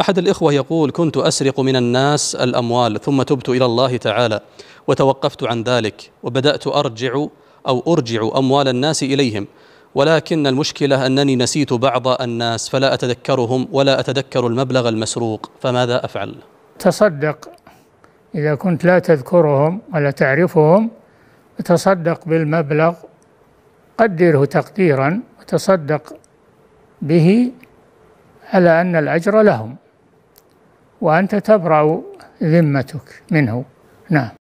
أحد الإخوة يقول كنت أسرق من الناس الأموال ثم تبت إلى الله تعالى وتوقفت عن ذلك وبدأت أرجع أو أرجع أموال الناس إليهم ولكن المشكلة أنني نسيت بعض الناس فلا أتذكرهم ولا أتذكر المبلغ المسروق فماذا أفعل؟ تصدق إذا كنت لا تذكرهم ولا تعرفهم تصدق بالمبلغ قدره تقديرا وتصدق به على أن الأجر لهم وأنت تبرأ ذمتك منه نعم